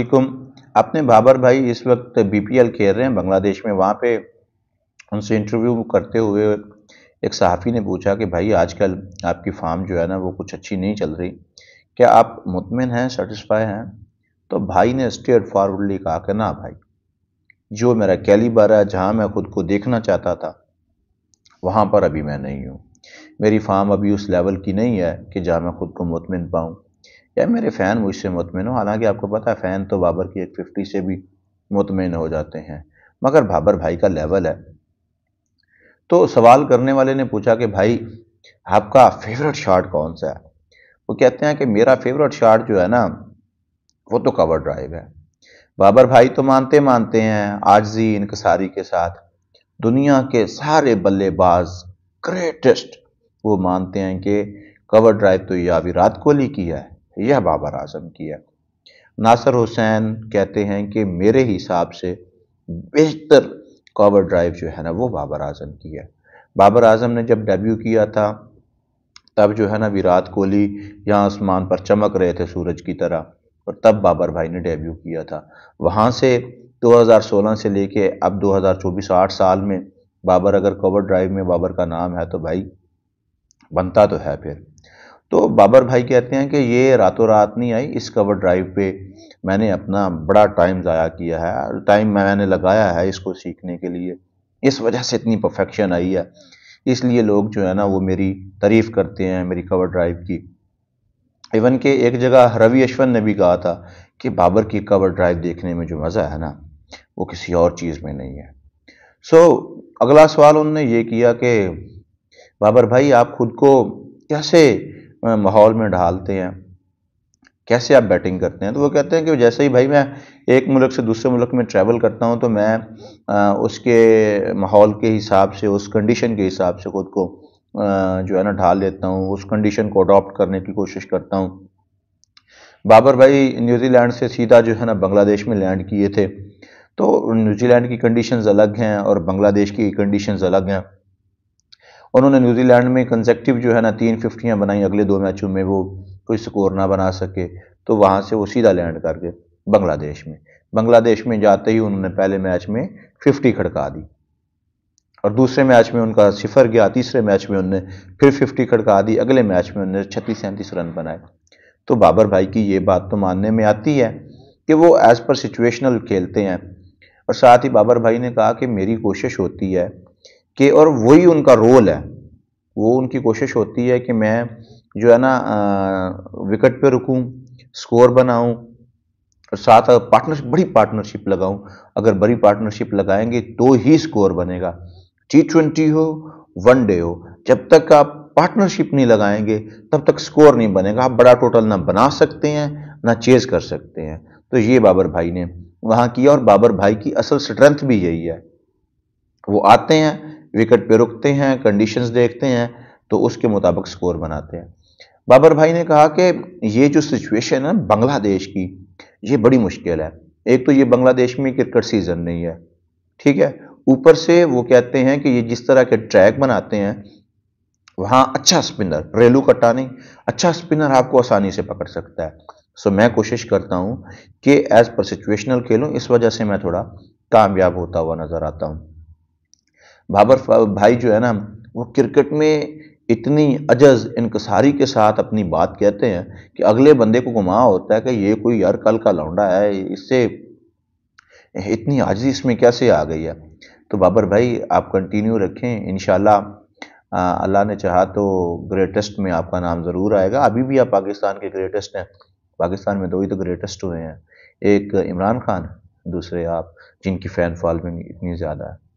वालेकुम अपने बाबर भाई इस वक्त बीपीएल खेल रहे हैं बांग्लादेश में वहाँ पे उनसे इंटरव्यू करते हुए एक सहाफ़ी ने पूछा कि भाई आजकल आपकी फार्म जो है ना वो कुछ अच्छी नहीं चल रही क्या आप मुतमिन हैं सेटिस्फाई हैं तो भाई ने स्टेट फारवर्डली कहा कि ना भाई जो मेरा कैलिबर है जहाँ मैं ख़ुद को देखना चाहता था वहाँ पर अभी मैं नहीं हूँ मेरी फार्म अभी उस लेवल की नहीं है कि जहाँ मैं ख़ुद को मुतमिन पाऊँ या मेरे फ़ैन मुझसे मुतमिन हो हालांकि आपको पता है फ़ैन तो बाबर की एक फिफ्टी से भी मुतमिन हो जाते हैं मगर बाबर भाई का लेवल है तो सवाल करने वाले ने पूछा कि भाई आपका फेवरेट शॉट कौन सा है वो कहते हैं कि मेरा फेवरेट शॉट जो है ना वो तो कवर ड्राइव है बाबर भाई तो मानते मानते हैं आजजी इनकसारी के साथ दुनिया के सारे बल्लेबाज ग्रेटेस्ट वो मानते हैं कि कवर ड्राइव तो विराट कोहली की है यह बाबर आजम की है नासर हुसैन कहते हैं कि मेरे हिसाब से बेहतर कवर ड्राइव जो है ना वो बाबर आजम की है बाबर आजम ने जब डेब्यू किया था तब जो है ना विराट कोहली यहाँ आसमान पर चमक रहे थे सूरज की तरह और तब बाबर भाई ने डेब्यू किया था वहाँ से 2016 से लेके अब 2024 आठ साल में बाबर अगर कवर ड्राइव में बाबर का नाम है तो भाई बनता तो है फिर तो बाबर भाई कहते हैं कि ये रातों रात नहीं आई इस कवर ड्राइव पे मैंने अपना बड़ा टाइम ज़ाया किया है टाइम मैंने लगाया है इसको सीखने के लिए इस वजह से इतनी परफेक्शन आई है इसलिए लोग जो है ना वो मेरी तारीफ़ करते हैं मेरी कवर ड्राइव की इवन के एक जगह रवि यशवंत ने भी कहा था कि बाबर की कवर ड्राइव देखने में जो मज़ा है ना वो किसी और चीज़ में नहीं है सो so, अगला सवाल उनने ये किया कि बाबर भाई आप खुद को कैसे माहौल में ढालते हैं कैसे आप बैटिंग करते हैं तो वो कहते हैं कि जैसे ही भाई मैं एक मुल्क से दूसरे मुल्क में ट्रैवल करता हूँ तो मैं आ, उसके माहौल के हिसाब से उस कंडीशन के हिसाब से ख़ुद को आ, जो है ना ढाल लेता हूँ उस कंडीशन को अडॉप्ट करने की कोशिश करता हूँ बाबर भाई न्यूजीलैंड से सीधा जो है ना बांग्लादेश में लैंड किए थे तो न्यूजीलैंड की कंडीशंस अलग हैं और बांग्लादेश की कंडीशंस अलग हैं उन्होंने न्यूजीलैंड में कंजेक्टिव जो है ना तीन फिफ्टियाँ बनाई अगले दो मैचों में वो कोई स्कोर ना बना सके तो वहाँ से वो सीधा लैंड कर गए बांग्लादेश में बांग्लादेश में जाते ही उन्होंने पहले मैच में फिफ्टी खड़का दी और दूसरे मैच में उनका सिफर गया तीसरे मैच में उनने फिर फिफ्टी खड़का दी अगले मैच में उनने छत्तीस सैंतीस रन बनाए तो बाबर भाई की ये बात तो मानने में आती है कि वो एज़ पर सिचुएशनल खेलते हैं और साथ ही बाबर भाई ने कहा कि मेरी कोशिश होती है कि और वही उनका रोल है वो उनकी कोशिश होती है कि मैं जो है ना विकेट पे रुकूं स्कोर बनाऊं और साथ पार्टनरशिप बड़ी पार्टनरशिप लगाऊं अगर बड़ी पार्टनरशिप लगाएंगे तो ही स्कोर बनेगा टी ट्वेंटी हो वन डे हो जब तक आप पार्टनरशिप नहीं लगाएंगे तब तक स्कोर नहीं बनेगा आप बड़ा टोटल ना बना सकते हैं ना चेज कर सकते हैं तो ये बाबर भाई ने वहाँ किया और बाबर भाई की असल स्ट्रेंथ भी यही है वो आते हैं विकेट पे रुकते हैं कंडीशंस देखते हैं तो उसके मुताबिक स्कोर बनाते हैं बाबर भाई ने कहा कि ये जो सिचुएशन है बांग्लादेश की ये बड़ी मुश्किल है एक तो ये बांग्लादेश में क्रिकेट सीज़न नहीं है ठीक है ऊपर से वो कहते हैं कि ये जिस तरह के ट्रैक बनाते हैं वहाँ अच्छा स्पिनर रेलू कट्टा नहीं अच्छा स्पिनर आपको आसानी से पकड़ सकता है सो मैं कोशिश करता हूँ कि एज़ पर सिचुएशनल खेलूँ इस वजह से मैं थोड़ा कामयाब होता हुआ नज़र आता हूँ बाबर भाई जो है ना वो क्रिकेट में इतनी अजज इनकसारी के साथ अपनी बात कहते हैं कि अगले बंदे को घुमा होता है कि ये कोई यार कल का लौंडा है इससे इतनी आजी इसमें कैसे आ गई है तो बाबर भाई आप कंटिन्यू रखें इन अल्लाह ने चाहा तो ग्रेटेस्ट में आपका नाम ज़रूर आएगा अभी भी आप पाकिस्तान के ग्रेटेस्ट हैं पाकिस्तान में दो ही तो ग्रेटेस्ट हुए हैं एक इमरान खान दूसरे आप जिनकी फ़ैन फॉलोइंग इतनी ज़्यादा है